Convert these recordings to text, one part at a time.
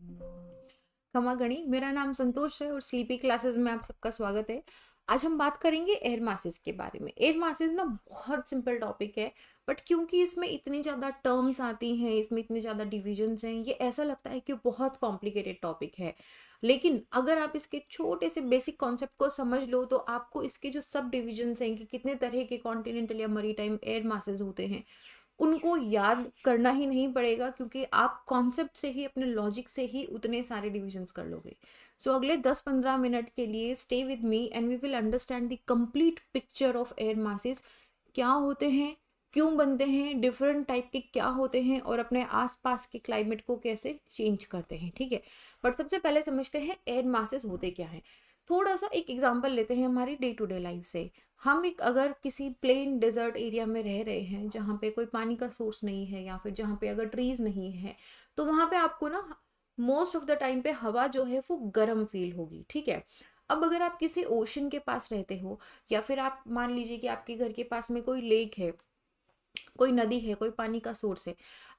खमा गणी मेरा नाम संतोष है और स्लीपी क्लासेस में आप सबका स्वागत है आज हम बात करेंगे एयर मासिस के बारे में एयर मासिस ना बहुत सिंपल टॉपिक है बट क्योंकि इसमें इतनी ज़्यादा टर्म्स आती हैं इसमें इतने ज़्यादा डिविजन्स हैं ये ऐसा लगता है कि बहुत कॉम्प्लिकेटेड टॉपिक है लेकिन अगर आप इसके छोटे से बेसिक कॉन्सेप्ट को समझ लो तो आपको इसके जो सब डिविजन्स हैं कि कितने तरह के कॉन्टिनेंटल या मरी टाइम एयर मासेज होते हैं उनको याद करना ही नहीं पड़ेगा क्योंकि आप कॉन्सेप्ट से ही अपने लॉजिक से ही उतने सारे डिविजन्स कर लोगे सो so, अगले 10-15 मिनट के लिए stay with me and we will understand the complete picture of air masses क्या होते हैं क्यों बनते हैं डिफरेंट टाइप के क्या होते हैं और अपने आसपास के क्लाइमेट को कैसे चेंज करते हैं ठीक है बट सबसे पहले समझते हैं एयर मासेस होते क्या हैं थोड़ा सा एक एग्जाम्पल लेते हैं हमारी डे टू डे लाइफ से हम एक अगर किसी प्लेन डेजर्ट एरिया में रह रहे हैं जहाँ पे कोई पानी का सोर्स नहीं है या फिर जहाँ पे अगर ट्रीज नहीं है तो वहाँ पे आपको ना मोस्ट ऑफ द टाइम पे हवा जो है वो गर्म फील होगी ठीक है अब अगर आप किसी ओशन के पास रहते हो या फिर आप मान लीजिए कि आपके घर के पास में कोई लेक है कोई नदी है कोई पानी का सोर्स है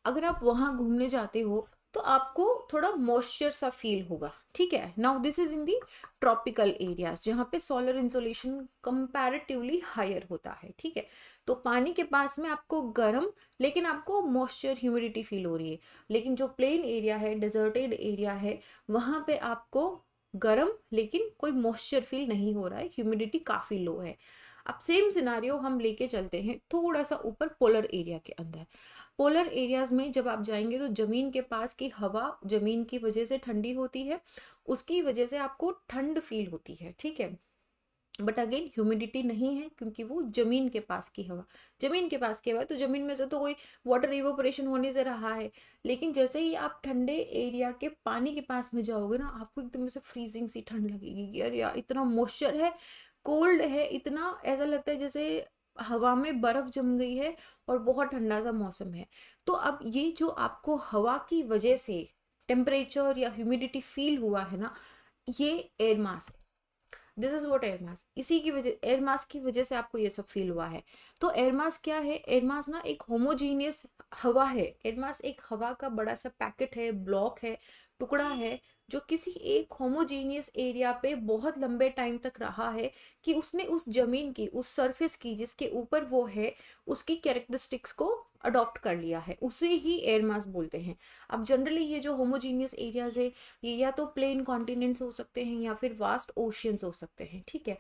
अगर आप वहाँ घूमने जाते हो तो आपको थोड़ा मॉइस्चर सा फील होगा ठीक है now this is in the tropical areas जहाँ पे सोलर इंसोलेशन कंपैरेटिवली हायर होता है ठीक है तो पानी के पास में आपको गर्म लेकिन आपको मॉइस्चर ह्यूमिडिटी फील हो रही है लेकिन जो प्लेन एरिया है डेजर्टेड एरिया है वहाँ पे आपको गर्म लेकिन कोई मॉइस्चर फील नहीं हो रहा है ह्यूमिडिटी काफ़ी लो है अब सेम सिनारियो हम लेके चलते हैं थोड़ा सा ऊपर पोलर एरिया के अंदर पोलर एरियाज़ में जब आप जाएंगे तो ज़मीन के पास की हवा ज़मीन की वजह से ठंडी होती है उसकी वजह से आपको ठंड फील होती है ठीक है बट अगेन ह्यूमिडिटी नहीं है क्योंकि वो ज़मीन के पास की हवा ज़मीन के पास की हवा तो ज़मीन में से तो कोई वाटर इवोपरेशन होने से रहा है लेकिन जैसे ही आप ठंडे एरिया के पानी के पास में जाओगे ना आपको एकदम से फ्रीजिंग सी ठंड लगेगी कि यार यार इतना मॉइस्चर है कोल्ड है इतना ऐसा लगता है जैसे हवा में बर्फ जम गई है और बहुत ठंडा सा मौसम है तो अब ये जो आपको हवा की वजह से टेम्परेचर या ह्यूमिडिटी फील हुआ है ना ये एयर मास है this is what air mass इसी की वजह एयर मास की वजह से आपको ये सब फील हुआ है तो एयर मास क्या है एयर मास ना एक होमोजीनियस हवा है एयर मास एक हवा का बड़ा सा पैकेट है ब्लॉक है टुकड़ा है जो किसी एक होमोजीनियस एरिया पे बहुत लंबे टाइम तक रहा है कि उसने उस जमीन की उस सरफेस की जिसके ऊपर वो है उसकी कैरेक्टरिस्टिक्स को अडॉप्ट कर लिया है उसे ही एयर मास बोलते हैं अब जनरली ये जो होमोजीनियस एरियाज है ये या तो प्लेन कॉन्टिनेंट्स हो सकते हैं या फिर वास्ट ओशियंस हो सकते हैं ठीक है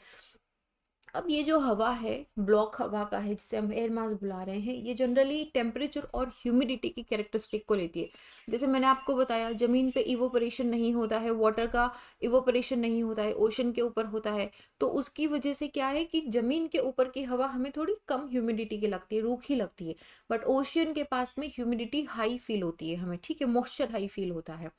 अब ये जो हवा है ब्लॉक हवा का है जिसे हम एयर मास बुला रहे हैं ये जनरली टेम्परेचर और ह्यूमिडिटी की कैरेक्टरिस्टिक को लेती है जैसे मैंने आपको बताया ज़मीन पे इवोपरेशन नहीं होता है वाटर का इवोपरेशन नहीं होता है ओशन के ऊपर होता है तो उसकी वजह से क्या है कि ज़मीन के ऊपर की हवा हमें थोड़ी कम ह्यूमिडिटी की लगती है रूखी लगती है बट ओशियन के पास में ह्यूमिडिटी हाई फील होती है हमें ठीक है मॉइस्चर हाई फील होता है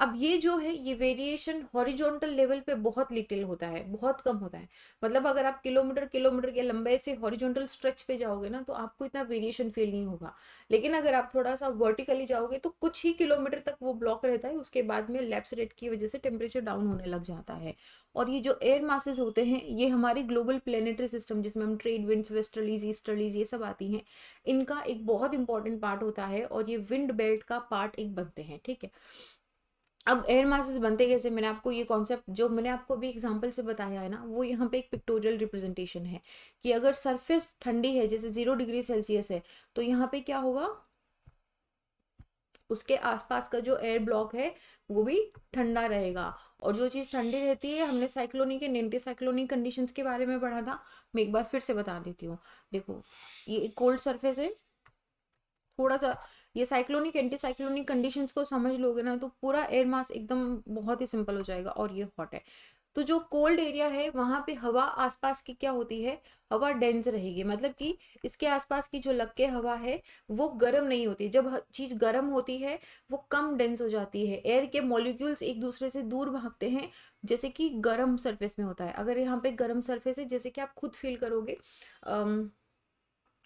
अब ये जो है ये वेरिएशन हॉरिजॉन्टल लेवल पे बहुत लिटिल होता है बहुत कम होता है मतलब अगर आप किलोमीटर किलोमीटर के लंबे से हॉरिजॉन्टल स्ट्रेच पे जाओगे ना तो आपको इतना वेरिएशन फील नहीं होगा लेकिन अगर आप थोड़ा सा वर्टिकली जाओगे तो कुछ ही किलोमीटर तक वो ब्लॉक रहता है उसके बाद में लैप्स रेट की वजह से टेम्परेचर डाउन होने लग जाता है और ये जो एयर मासेज होते हैं ये हमारे ग्लोबल प्लेनेटरी सिस्टम जिसमें हम ट्रेड विंड्स वेस्टर्लीज ईस्टर्लीज ये सब आती हैं इनका एक बहुत इंपॉर्टेंट पार्ट होता है और ये विंड बेल्ट का पार्ट एक बनते हैं ठीक है अब एयर मासेस बनते कैसे मैंने आपको ये कॉन्सेप्ट जो मैंने आपको अभी एग्जांपल से बताया है ना वो यहाँ पे एक पिक्टोरियल रिप्रेजेंटेशन है कि अगर सरफेस ठंडी है जैसे जीरो डिग्री सेल्सियस है तो यहाँ पे क्या होगा उसके आसपास का जो एयर ब्लॉक है वो भी ठंडा रहेगा और जो चीज़ ठंडी रहती है हमने cyclonic and anti cyclonic conditions के बारे में पढ़ा था मैं एक बार फिर से बता देती हूँ देखो ये एक कोल्ड सरफेस है थोड़ा सा ये साइक्लोनिक एंटी साइक्लोनिक कंडीशन को समझ लोगे ना तो पूरा एयर मास एकदम बहुत ही सिंपल हो जाएगा और ये हॉट है तो जो कोल्ड एरिया है वहाँ पे हवा आसपास की क्या होती है हवा डेंस रहेगी मतलब कि इसके आसपास की जो लग हवा है वो गर्म नहीं होती जब चीज़ गर्म होती है वो कम डेंस हो जाती है एयर के मॉलिक्यूल्स एक दूसरे से दूर भागते हैं जैसे कि गर्म सरफेस में होता है अगर यहाँ पे गर्म सरफेस है जैसे कि आप खुद फील करोगे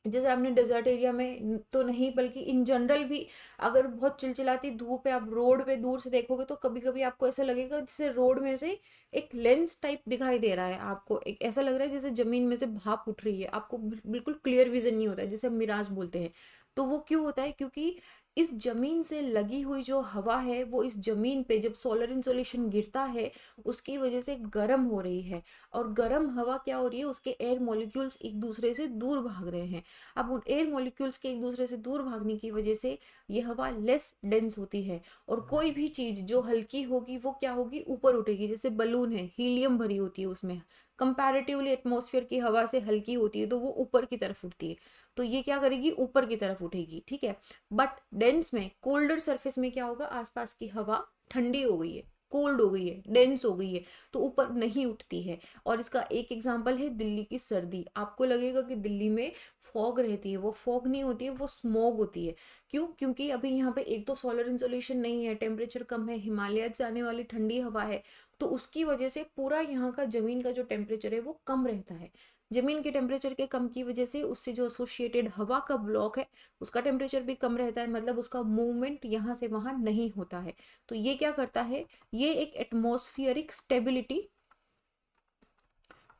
जैसे आपने डेजर्ट एरिया में तो नहीं बल्कि इन जनरल भी अगर बहुत चिलचिलाती धूप है आप रोड पे दूर से देखोगे तो कभी कभी आपको ऐसा लगेगा जैसे रोड में से एक लेंस टाइप दिखाई दे रहा है आपको एक ऐसा लग रहा है जैसे ज़मीन में से भाप उठ रही है आपको बिल्कुल क्लियर विजन नहीं होता है जैसे मिराज बोलते हैं तो वो क्यों होता है क्योंकि इस ज़मीन से लगी हुई जो हवा है वो इस ज़मीन पे जब सोलर इंसोलेशन गिरता है उसकी वजह से गर्म हो रही है और गर्म हवा क्या हो रही है उसके एयर मॉलिक्यूल्स एक दूसरे से दूर भाग रहे हैं अब उन एयर मॉलिक्यूल्स के एक दूसरे से दूर भागने की वजह से ये हवा लेस डेंस होती है और कोई भी चीज़ जो हल्की होगी वो क्या होगी ऊपर उठेगी जैसे बलून है हीलियम भरी होती है उसमें कंपेरेटिवली एटमोसफियर की हवा से हल्की होती है तो वो ऊपर की तरफ उठती है तो ये क्या करेगी ऊपर की तरफ उठेगी ठीक है बट डेंस में कोल्डर सर्फेस में क्या होगा आसपास की हवा ठंडी हो गई है कोल्ड हो गई है डेंस हो गई है तो ऊपर नहीं उठती है और इसका एक एग्जाम्पल है दिल्ली की सर्दी आपको लगेगा कि दिल्ली में फॉग रहती है वो फॉग नहीं होती है वो स्मोग होती है क्यों क्योंकि अभी यहाँ पे एक तो सोलर इंसोलेशन नहीं है टेम्परेचर कम है हिमालय से आने वाली ठंडी हवा है तो उसकी वजह से पूरा यहाँ का ज़मीन का जो टेम्परेचर है वो कम रहता है ज़मीन के टेम्परेचर के कम की वजह से उससे जो एसोसिएटेड हवा का ब्लॉक है उसका टेम्परेचर भी कम रहता है मतलब उसका मूवमेंट यहाँ से वहां नहीं होता है तो ये क्या करता है ये एक एटमोस्फियरिक स्टेबिलिटी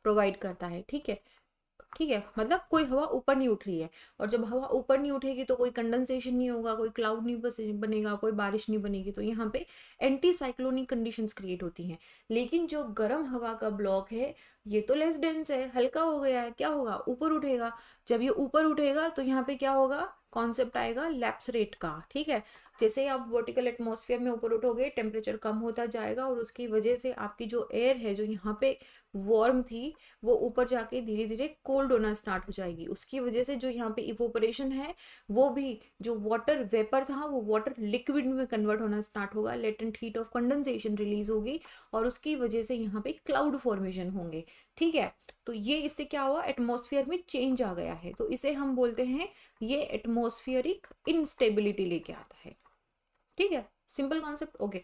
प्रोवाइड करता है ठीक है ठीक है मतलब कोई हवा ऊपर नहीं उठ रही है और जब हवा ऊपर नहीं उठेगी तो कोई कंडेंसेशन नहीं होगा कोई क्लाउड नहीं बनेगा कोई बारिश नहीं बनेगी तो यहाँ पे एंटी साइक्लोनिक कंडीशंस क्रिएट होती हैं लेकिन जो गर्म हवा का ब्लॉक है ये तो लेस डेंस है हल्का हो गया है क्या होगा ऊपर उठेगा जब ये ऊपर उठेगा तो यहाँ पे क्या होगा कॉन्सेप्ट आएगा लैप्स रेट का ठीक है जैसे ही आप वर्टिकल एटमोसफियर में ऊपर उठोगे टेम्परेचर कम होता जाएगा और उसकी वजह से आपकी जो एयर है जो यहाँ पे वार्म थी वो ऊपर जाके धीरे धीरे कोल्ड होना स्टार्ट हो जाएगी उसकी वजह से जो यहाँ पे इवोपरेशन है वो भी जो वाटर वेपर था वो वाटर लिक्विड में कन्वर्ट होना स्टार्ट होगा latent heat of condensation release होगी और उसकी वजह से यहाँ पे क्लाउड फॉर्मेशन होंगे ठीक है तो ये इससे क्या हुआ एटमोसफियर में चेंज आ गया है तो इसे हम बोलते हैं ये एटमोसफियरिक इनस्टेबिलिटी लेके आता है ठीक है सिंपल कॉन्सेप्ट ओके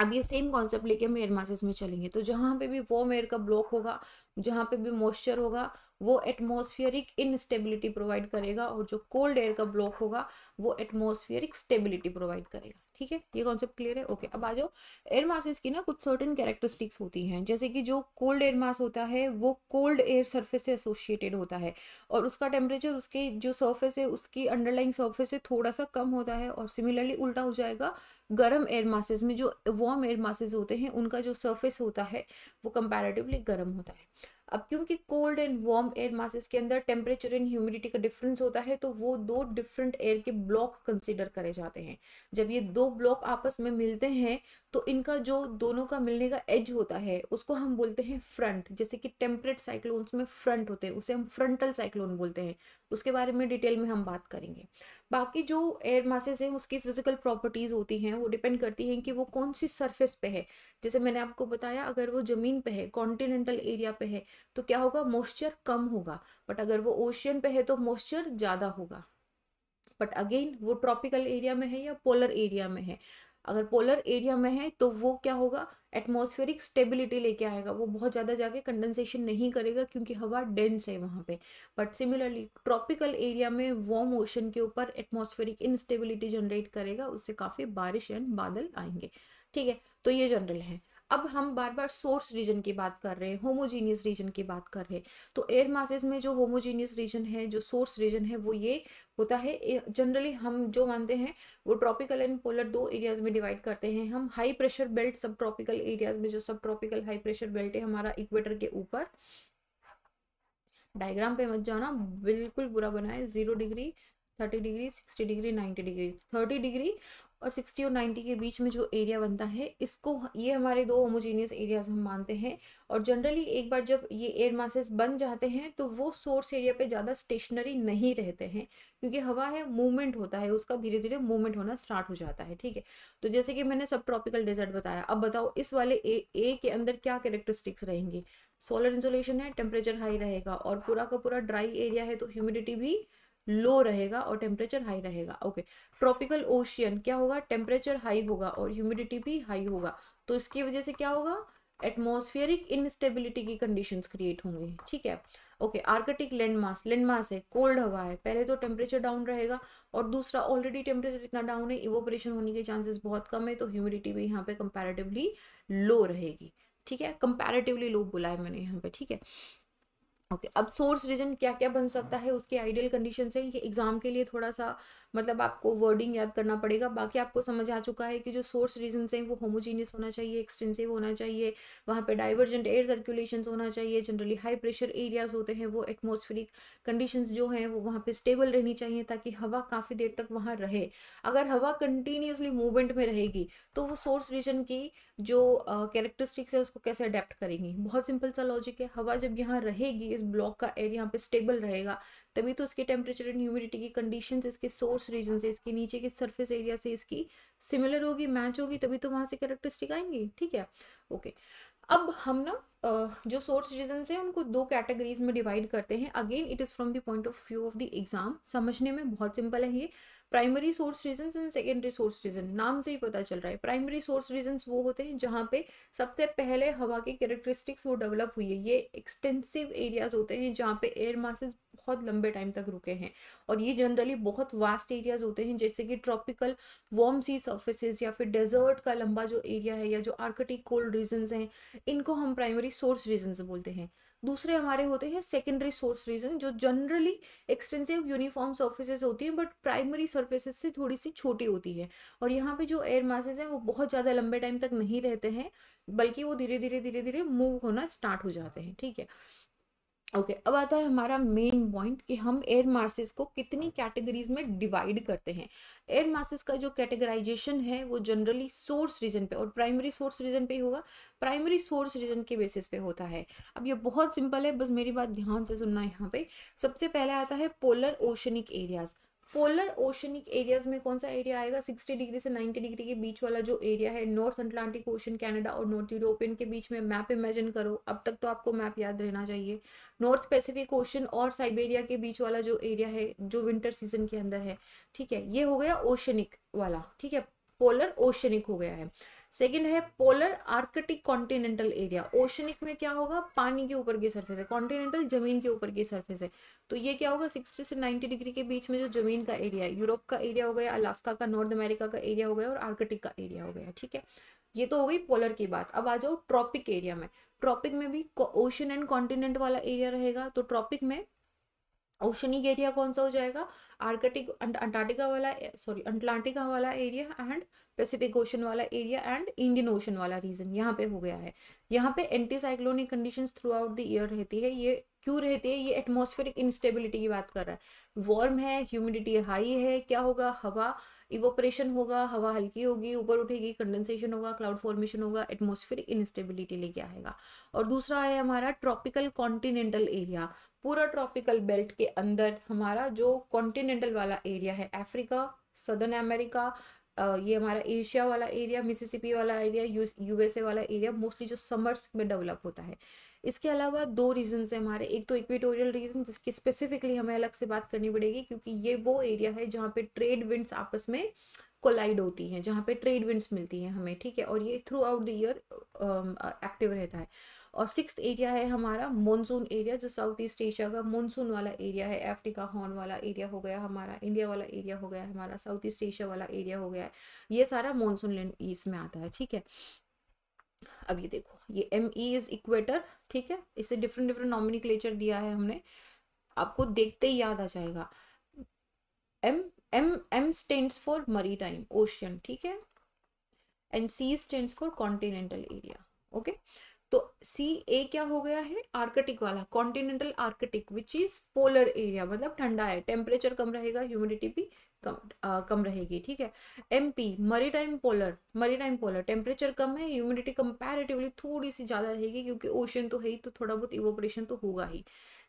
अब ये सेम कॉन्सेप्ट लेके हम एयर मासेस में चलेंगे तो जहां पे भी वो एयर का ब्लॉक होगा जहां पे भी मॉइस्चर होगा वो एटमोसफियरिक इनस्टेबिलिटी प्रोवाइड करेगा और जो कोल्ड एयर का ब्लॉक होगा वो एटमोसफियरिक स्टेबिलिटी प्रोवाइड करेगा ठीक है ये कॉन्सेप्ट क्लियर है ओके अब आ जाओ एयर मासेस की ना कुछ सर्टन कैरेक्टरिस्टिक्स होती हैं जैसे कि जो कोल्ड एयर मास होता है वो कोल्ड एयर सरफेस से एसोसिएटेड होता है और उसका टेम्परेचर उसके जो सर्फेस है उसकी अंडरलाइंग सर्फेस से थोड़ा सा कम होता है और सिमिलरली उल्टा हो जाएगा गर्म एयर मासेज में जो वार्म एयर मासेज होते हैं उनका जो सरफेस होता है वो कंपैरेटिवली गर्म होता है अब क्योंकि cold and warm air masses के अंदर टेम्परेचर एंड ह्यूमिडिटी का डिफरेंस होता है तो वो दो डिफरेंट एयर के ब्लॉक कंसिडर करे जाते हैं जब ये दो ब्लॉक आपस में मिलते हैं तो इनका जो दोनों का मिलने का एज होता है उसको हम बोलते हैं फ्रंट जैसे कि टेम्परेट साइक्लोन्स में फ्रंट होते हैं उसे हम फ्रंटल साइक्लोन बोलते हैं उसके बारे में डिटेल में हम बात करेंगे बाकी जो एयर मासेज हैं उसकी फिजिकल प्रॉपर्टीज़ होती हैं वो डिपेंड करती है कि वो कौन सी सरफेस पे है जैसे मैंने आपको बताया अगर वो ज़मीन पे है कॉन्टिनेंटल एरिया पे है तो क्या होगा मॉइस्चर कम होगा बट अगर वो ओशियन पे है तो मॉइस्चर ज़्यादा होगा बट अगेन वो ट्रॉपिकल एरिया में है या पोलर एरिया में है अगर पोलर एरिया में है तो वो क्या होगा एटमॉस्फेरिक स्टेबिलिटी लेके आएगा वो बहुत ज़्यादा जाके कंडेंसेशन नहीं करेगा क्योंकि हवा डेंस है वहाँ पे बट सिमिलरली ट्रॉपिकल एरिया में वॉम ओशन के ऊपर एटमॉस्फेरिक इनस्टेबिलिटी जनरेट करेगा उससे काफ़ी बारिश एंड बादल आएंगे ठीक है तो ये जनरल है अब हम बार बार सोर्स रीजन की बात कर रहे हैं होमोजीनियस रीजन की बात कर रहे हैं तो एयर मासेज में जो होमोजीनियस रीजन है जो सोर्स रीजन है वो ये होता है जनरली हम जो मानते हैं वो ट्रॉपिकल एंड पोलर दो एरियाज में डिवाइड करते हैं हम high pressure belt subtropical areas में जो सब ट्रॉपिकल हाई प्रेशर बेल्ट है हमारा इक्वेटर के ऊपर डायग्राम पे मत जाना बिल्कुल बुरा बनाए zero degree thirty degree sixty degree ninety degree thirty degree और 60 और 90 के बीच में जो एरिया बनता है इसको ये हमारे दो होमोजीनियस एरियाज हम मानते हैं और जनरली एक बार जब ये एयर मासेस बन जाते हैं तो वो सोर्स एरिया पे ज़्यादा स्टेशनरी नहीं रहते हैं क्योंकि हवा है मूवमेंट होता है उसका धीरे धीरे मूवमेंट होना स्टार्ट हो जाता है ठीक है तो जैसे कि मैंने सब ट्रॉपिकल डेजर्ट बताया अब बताओ इस वाले ए, ए के अंदर क्या करेक्टरिस्टिक्स रहेंगी सोलर इंसोलेशन है टेम्परेचर हाई रहेगा और पूरा का पूरा ड्राई एरिया है तो ह्यूमिडिटी भी लो रहेगा और टेम्परेचर हाई रहेगा ओके ट्रॉपिकल ओशियन क्या होगा टेम्परेचर हाई होगा और ह्यूमिडिटी भी हाई होगा तो इसकी वजह से क्या होगा एटमोस्फियरिक इनस्टेबिलिटी की कंडीशंस क्रिएट होंगी ठीक है okay Arctic land mass land mass है कोल्ड हवा है पहले तो टेम्परेचर डाउन रहेगा और दूसरा ऑलरेडी टेम्परेचर इतना डाउन है इवोपरेशन होने के चांसेस बहुत कम है तो ह्यूमिडिटी भी यहाँ पे कंपेरेटिवली लो रहेगी ठीक है कंपेरेटिवली लो बोला है मैंने यहाँ पे ठीक है ओके okay, अब सोर्स रीजन क्या क्या बन सकता है उसके आइडियल कंडीशन से ये एग्जाम के लिए थोड़ा सा मतलब आपको वर्डिंग याद करना पड़ेगा बाकी आपको समझ आ चुका है कि जो सोर्स रीजन हैं वो होमोजीनियस होना चाहिए एक्सटेंसिव होना चाहिए वहाँ पर डाइवर्जेंट एयर सर्कुलेशन होना चाहिए जनरली हाई प्रेशर एरियाज होते हैं वो एटमोस्फेरिक कंडीशन जो हैं वो वहाँ पर स्टेबल रहनी चाहिए ताकि हवा काफ़ी देर तक वहाँ रहे अगर हवा कंटिन्यूसली मूवमेंट में रहेगी तो वो सोर्स रीजन की जो कैरेक्टरिस्टिक्स uh, है उसको कैसे अडेप्ट करेंगी बहुत सिंपल सा लॉजिक है हवा जब यहाँ रहेगी इस ब्लॉक का एयर यहाँ पे स्टेबल रहेगा तभी तो इसके टेम्परेचर एंड ह्यूमिडिटी की कंडीशन इसके सोर्स रीजन से इसके नीचे के सर्फेस एरिया से इसकी सिमिलर होगी मैच होगी तभी तो वहाँ से कैरेक्टरिस्टिक आएंगी ठीक है ओके अब हम ना जो सोर्स रीजन है उनको दो कैटेगरीज में डिवाइड करते हैं again it is from the point of view of the exam समझने में बहुत सिंपल है ये primary source region and secondary source region नाम से ही पता चल रहा है प्राइमरी सोर्स रीजन वो होते हैं जहाँ पे सबसे पहले हवा के कैरेक्टरिस्टिक्स वो डेवलप हुई है ये एक्सटेंसिव एरियाज होते हैं जहाँ पे एयर मासेज बहुत लंबे टाइम तक रुके हैं और ये जनरली बहुत वास्ट एरियाज होते हैं जैसे कि ट्रॉपिकल वार्म सी सर्फेसिस या फिर डेजर्ट का लंबा जो एरिया है या जो आर्कटिक कोल्ड रीजन हैं इनको हम प्राइमरी सोर्स रीजन बोलते हैं दूसरे हमारे होते हैं सेकेंडरी सोर्स रीजन जो जनरली एक्सटेंसिव यूनिफॉर्म सर्फेसिस होती हैं बट प्राइमरी सर्फेसिस से थोड़ी सी छोटी होती है और यहाँ पे जो एयर मासेज हैं वो बहुत ज़्यादा लंबे टाइम तक नहीं रहते हैं बल्कि वो धीरे धीरे धीरे धीरे मूव होना स्टार्ट हो जाते हैं ठीक है ओके okay, अब आता है हमारा मेन पॉइंट कि हम एयर मार्सेस को कितनी कैटेगरीज में डिवाइड करते हैं एयर मार्सेस का जो कैटेगराइजेशन है वो जनरली सोर्स रीजन पे और प्राइमरी सोर्स रीजन पे ही होगा प्राइमरी सोर्स रीजन के बेसिस पे होता है अब ये बहुत सिंपल है बस मेरी बात ध्यान से सुनना है यहाँ पे सबसे पहले आता है polar oceanic areas polar oceanic areas में कौन सा एरिया आएगा 60 डिग्री से 90 डिग्री के बीच वाला जो एरिया है नॉर्थ अटलांटिक ओशन कनाडा और नॉर्थ यूरोपियन के बीच में मैप इमेजिन करो अब तक तो आपको मैप याद रहना चाहिए नॉर्थ पैसिफिक ओशन और साइबेरिया के बीच वाला जो एरिया है जो विंटर सीजन के अंदर है ठीक है ये हो गया ओशनिक वाला ठीक है पोलर ओशनिक हो गया है सेकेंड है polar Arctic continental area oceanic में क्या होगा पानी के ऊपर की सरफेस है कॉन्टिनेंटल जमीन के ऊपर की सरफेस है तो ये क्या होगा 60 से 90 डिग्री के बीच में जो जमीन का एरिया है यूरोप का एरिया हो गया अलास्का का नॉर्थ अमेरिका का एरिया हो गया और आर्कटिक का एरिया हो गया ठीक है ये तो हो गई पोलर की बात अब आ जाओ ट्रॉपिक एरिया में ट्रॉपिक में भी ओशन एंड कॉन्टिनेंट वाला एरिया रहेगा तो ट्रॉपिक में ओशनिक एरिया कौन सा हो जाएगा आर्कटिक अंटार्कटिका वाला सॉरी अंटलांटिका वाला एरिया एंड पैसिफिक ओशन वाला एरिया एंड इंडियन ओशन वाला रीजन यहाँ पे हो गया है यहाँ पे anti cyclonic condition throughout the year रहती है ये क्यों रहती है ये एटमोस्फेरिक इंस्टेबिलिटी की बात कर रहा है वार्म है ह्यूमिडिटी हाई है क्या होगा हवा इवोपरेशन होगा हवा हल्की होगी ऊपर उठेगी कंडेंसेशन होगा क्लाउड फॉर्मेशन होगा एटमोस्फेरिक इंस्टेबिलिटी लेके आएगा और दूसरा है हमारा ट्रॉपिकल कॉन्टिनेंटल एरिया पूरा ट्रॉपिकल बेल्ट के अंदर हमारा जो कॉन्टिनें कॉन्टिनेंटल वाला एरिया है अफ्रीका सदर्न अमेरिका ये हमारा एशिया वाला एरिया मिसिसिपी वाला एरिया यूएसए वाला एरिया मोस्टली जो समर्स में डेवलप होता है इसके अलावा दो रीजन है हमारे एक तो इक्वेटोरियल रीजन जिसकी स्पेसिफिकली हमें अलग से बात करनी पड़ेगी क्योंकि ये वो एरिया है जहाँ पे ट्रेड विंड्स आपस में कोलाइड होती हैं जहाँ पे ट्रेड विंड्स मिलती हैं हमें ठीक है और ये throughout the year active रहता है और सिक्स एरिया है हमारा मानसून एरिया जो साउथ ईस्ट एशिया का मानसून वाला एरिया है अफ्रीका हॉर्न वाला एरिया हो गया हमारा इंडिया वाला एरिया हो गया हमारा साउथ ईस्ट एशिया वाला एरिया हो गया ये सारा मानसून लैंड इसमें आता है ठीक है अब ये देखो ये एम ई इज इक्वेटर ठीक है इसे डिफरेंट डिफरेंट नॉमिनिक्लेचर दिया है हमने आपको देखते ही याद आ जाएगा M M M stands for maritime ocean ठीक है and C stands for continental area okay तो सी ए क्या हो गया है आर्कटिक वाला continental Arctic which is polar area मतलब ठंडा है टेम्परेचर कम रहेगा ह्यूमिडिटी भी कम आ, कम रहेगी ठीक है M P maritime polar maritime polar temperature कम है ह्यूमिडिटी कंपेरेटिवली थोड़ी सी ज़्यादा रहेगी क्योंकि ओशन तो है ही तो थोड़ा बहुत इवोपरेशन तो होगा ही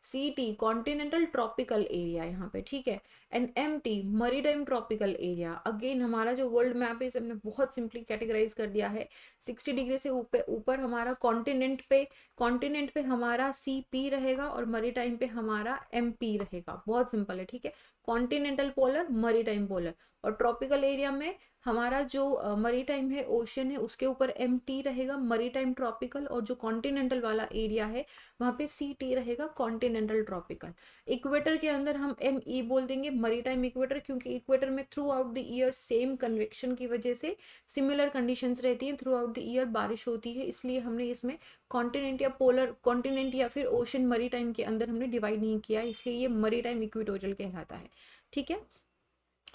C T continental tropical area यहाँ पे ठीक है and M T maritime tropical area again हमारा जो वर्ल्ड मैप है इसे हमने बहुत सिंपली कैटेगराइज कर दिया है सिक्सटी डिग्री से ऊपर ऊपर हमारा कॉन्टिनेंट पे कॉन्टिनेंट पे हमारा सी पी रहेगा और मरीटाइम पे हमारा एम पी रहेगा बहुत सिंपल है ठीक है कॉन्टिनेंटल पोलर मरीटाइम पोलर और ट्रॉपिकल एरिया में हमारा जो मरी टाइम है ओशन है उसके ऊपर एम टी रहेगा मरी टाइम ट्रॉपिकल और जो कॉन्टिनेंटल वाला एरिया है वहाँ पे सी टी रहेगा कॉन्टिनेंटल ट्रॉपिकल इक्वेटर के अंदर हम एम ई e बोल देंगे मरी टाइम इक्वेटर क्योंकि इक्वेटर में throughout the year same convection की वजह से सिमिलर कंडीशंस रहती हैं थ्रू आउट द ईयर बारिश होती है इसलिए हमने इसमें कॉन्टिनेंट या पोलर कॉन्टिनेंट या फिर ओशन मरी टाइम के अंदर हमने डिवाइड नहीं किया इसलिए ये मरी टाइम इक्वेटोरियल कहलाता है ठीक है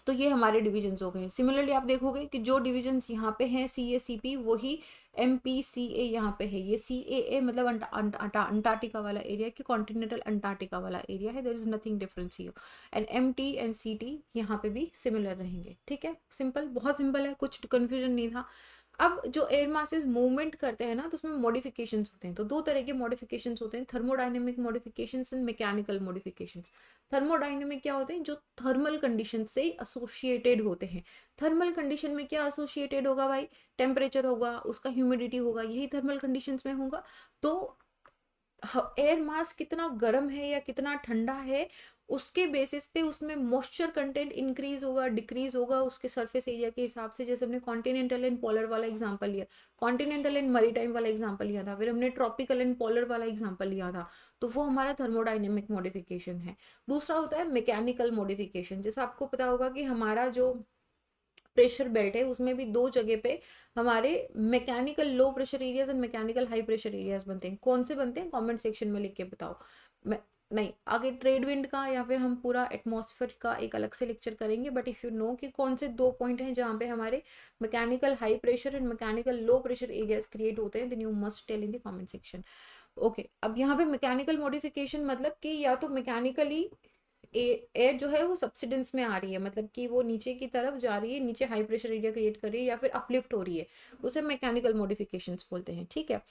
तो ये हमारे डिविजन्स हो गए हैं सिमिलरली आप देखोगे कि जो डिविजन्स यहाँ पे हैं सी ए सी पी वही एम पी सी ए यहाँ पे है ये सी ए ए मतलब अंटार्टिका वाला एरिया कि कॉन्टिनेंटल अंटार्टिका वाला एरिया है देर इज़ नथिंग डिफरेंस ही and M T and C T यहाँ पे भी सिमिलर रहेंगे ठीक है सिंपल बहुत सिंपल है कुछ कन्फ्यूजन नहीं था अब जो एयर मासेस मूवमेंट करते हैं ना तो उसमें मॉडिफिकेशन होते हैं तो दो तरह के मॉडिफिकेशन होते हैं thermodynamic modification and mechanical modification thermodynamic क्या होते हैं जो थर्मल कंडीशन से एसोसिएटेड होते हैं थर्मल कंडीशन में क्या एसोसिएटेड होगा भाई टेम्परेचर होगा उसका ह्यूमिडिटी होगा यही थर्मल कंडीशन में होगा तो एयर मास कितना गर्म है या कितना ठंडा है उसके बेसिस पे उसमें मॉइस्चर कंटेंट इंक्रीज होगा डिक्रीज होगा उसके सरफेस एरिया के हिसाब से जैसे हमने कॉन्टिनेंटल एंड पॉलर वाला एग्जांपल लिया कॉन्टिनेंटल एंड मरीटाइम वाला एग्जांपल लिया था फिर हमने ट्रॉपिकल एंड पॉलर वाला एग्जांपल लिया था तो वो हमारा थर्मोडाइनेमिक मॉडिफिकेशन है दूसरा होता है मैकेनिकल मॉडिफिकेशन जैसे आपको पता होगा कि हमारा जो प्रेशर बेल्ट है उसमें भी दो जगह पे हमारे mechanical low pressure areas and mechanical high pressure areas बनते हैं कौन से बनते हैं कमेंट सेक्शन में लिख के बताओ नहीं आगे ट्रेड विंड का या फिर हम पूरा एटमॉस्फेयर का एक अलग से लेक्चर करेंगे बट इफ़ यू नो कि कौन से दो पॉइंट हैं जहाँ पे हमारे mechanical high pressure and mechanical low pressure areas create होते हैं then you must tell in the comment section okay अब यहाँ पे मैकेनिकल मॉडिफिकेशन मतलब कि या तो मैकेनिकली एयर जो है वो सब्सिडेंस में आ रही है मतलब कि वो नीचे की तरफ जा रही है नीचे हाई प्रेशर एरिया क्रिएट कर रही है या फिर अपलिफ्ट हो रही है उसे मैकेनिकल मॉडिफिकेशंस बोलते हैं ठीक है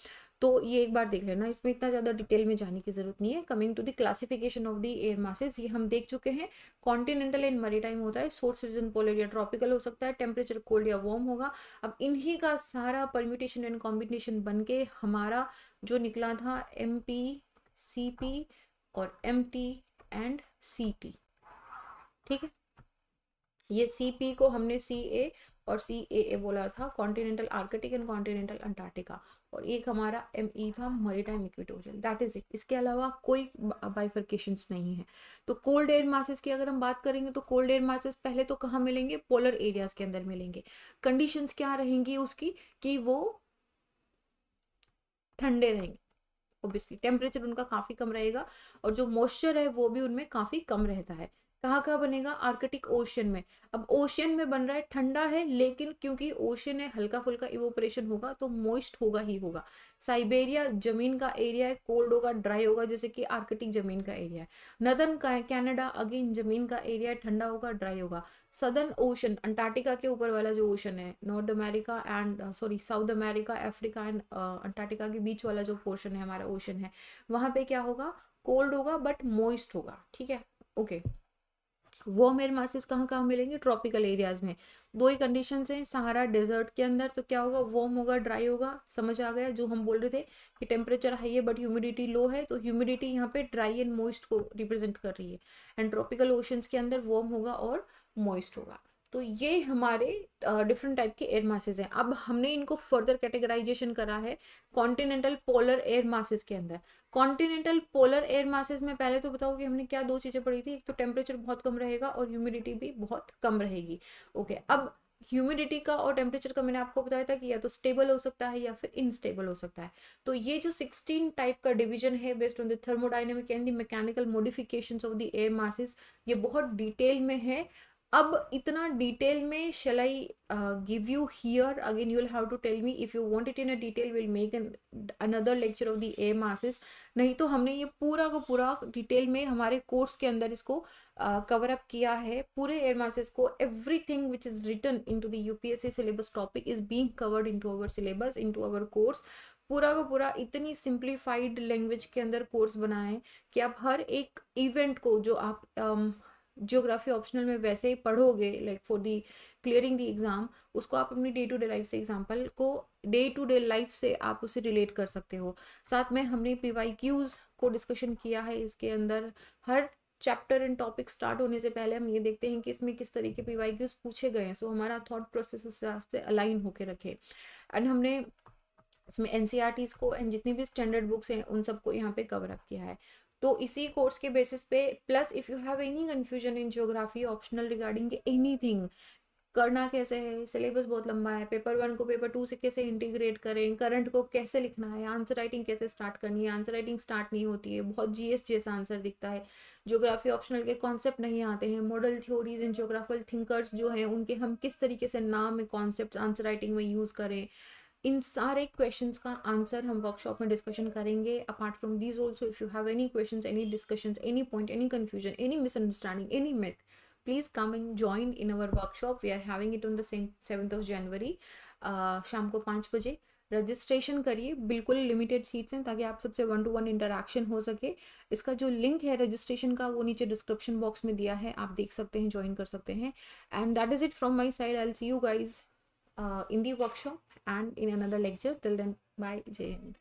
तो ये एक बार देख लेना इसमें इतना ज़्यादा डिटेल में जाने की ज़रूरत नहीं है coming to the classification of the air masses ये हम देख चुके हैं कॉन्टिनेंटल एंड मरीटाइम होता है सोर्स रीजन पोलर या ट्रॉपिकल हो सकता है टेम्परेचर कोल्ड या वार्म होगा अब इन्हीं का सारा परम्यूटेशन एंड कॉम्बिनेशन बन के हमारा जो निकला था एम पी सी पी और M T and C T ठीक है ये सी पी को हमने सी ए और सी ए ए बोला था continental Arctic and continental Antarctica और एक हमारा एम ई e था maritime equatorial that is it इसके अलावा कोई बाइफर्केशंस नहीं है तो कोल्ड एयर मासेस की अगर हम बात करेंगे तो कोल्ड एयर मासेस पहले तो कहाँ मिलेंगे पोलर एरियाज के अंदर मिलेंगे कंडीशंस क्या रहेंगी उसकी कि वो ठंडे रहेंगे ओबियसली टेम्परेचर उनका काफ़ी कम रहेगा और जो मॉइस्चर है वो भी उनमें काफ़ी कम रहता है कहाँ कहाँ बनेगा आर्कटिक ओशन में अब ओशियन में बन रहा है ठंडा है लेकिन क्योंकि ओशन है हल्का फुल्का इवोपरेशन होगा तो मोइस्ट होगा ही होगा साइबेरिया जमीन का एरिया है कोल्ड होगा ड्राई होगा जैसे कि आर्कटिक जमीन का एरिया है नदर्न कैनेडा अगेन जमीन का एरिया है ठंडा होगा ड्राई होगा सदर्न ओशन अंटार्कटिका के ऊपर वाला जो ओशन है North America and sorry South America Africa and Antarctica के बीच वाला जो पोर्शन है हमारा ओशन है वहाँ पे क्या होगा कोल्ड होगा बट मोइस्ट होगा ठीक है okay okay. Warm air masses कहाँ कहाँ मिलेंगे ट्रॉपिकल एरियाज में दो ही कंडीशन हैं सहारा डेजर्ट के अंदर तो क्या होगा वॉम होगा ड्राई होगा समझ आ गया जो हम बोल रहे थे कि टेम्परेचर हाई है बट ह्यूमिडिटी लो है तो ह्यूमिडिटी यहाँ पे ड्राई एंड मॉइस्ट को रिप्रेजेंट कर रही है एंड ट्रॉपिकल ओशंस के अंदर वॉम होगा और मॉइस्ट होगा तो ये हमारे डिफरेंट टाइप के एयर मासेज हैं अब हमने इनको फर्दर कैटेगराइजेशन करा है कॉन्टिनेंटल पोलर एयर मासेज के अंदर कॉन्टिनेंटल पोलर एयर मासेज में पहले तो बताओ कि हमने क्या दो चीज़ें पढ़ी थी एक तो टेम्परेचर बहुत कम रहेगा और ह्यूमिडिटी भी बहुत कम रहेगी ओके okay, अब ह्यूमिडिटी का और टेम्परेचर का मैंने आपको बताया था कि या तो स्टेबल हो सकता है या फिर इनस्टेबल हो सकता है तो ये जो 16 टाइप का डिवीजन है based on the thermodynamic and the mechanical modifications of the air masses ये बहुत डिटेल में है अब इतना डिटेल में shall I give you here again you will have to tell me if you want it in a detail will make another lecture of the air masses नहीं तो हमने ये पूरा का पूरा डिटेल में हमारे कोर्स के अंदर इसको कवर uh, अप किया है पूरे एयर मासेस को everything which is written into the UPSC syllabus topic is being covered into our syllabus into our course पूरा का पूरा इतनी सिंप्लीफाइड लैंग्वेज के अंदर कोर्स बनाएं कि आप हर एक इवेंट को जो आप um, जियोग्राफी ऑप्शनल में वैसे ही पढ़ोगे like for the clearing the exam उसको आप अपनी डे टू डे लाइफ से एग्जाम्पल को डे टू डे लाइफ से आप उसे रिलेट कर सकते हो साथ में हमने पी वाई क्यूज़ को डिस्कशन किया है इसके अंदर हर चैप्टर एंड टॉपिक स्टार्ट होने से पहले हम ये देखते हैं कि इसमें किस तरीके पी वाई क्यूज पूछे गए हैं सो हमारा थॉट प्रोसेस उस हिसाब से अलाइन होके रखे एंड हमने इसमें एन e को एंड जितनी भी स्टैंडर्ड बुक्स हैं उन सबको यहाँ पे कवर अप किया है तो इसी कोर्स के बेसिस पे plus if you have any confusion in geography optional regarding anything करना कैसे है सिलेबस बहुत लंबा है पेपर वन को पेपर टू से कैसे इंटीग्रेट करें करंट को कैसे लिखना है आंसर राइटिंग कैसे स्टार्ट करनी है आंसर राइटिंग स्टार्ट नहीं होती है बहुत जीएस जैसा आंसर दिखता है ज्योग्राफी ऑप्शनल के कॉन्सेप्ट नहीं आते हैं model theories in geographical thinkers जो हैं उनके हम किस तरीके से नाम कॉन्सेप्ट आंसर राइटिंग में यूज़ करें इन सारे क्वेश्चंस का आंसर हम वर्कशॉप में डिस्कशन करेंगे apart from these also if you have any questions any discussions any point any confusion any misunderstanding any myth please come and join in our workshop we are having it on the same 7th of January शाम को पाँच बजे registration करिए बिल्कुल limited seats हैं ताकि आप सबसे वन टू वन इंटरेक्शन हो सके इसका जो लिंक है रजिस्ट्रेशन का वो नीचे डिस्क्रिप्शन बॉक्स में दिया है आप देख सकते हैं ज्वाइन कर सकते हैं and that is it from my side I see you guys Uh, in the workshop and in another lecture. Till then, bye. Jai Hind.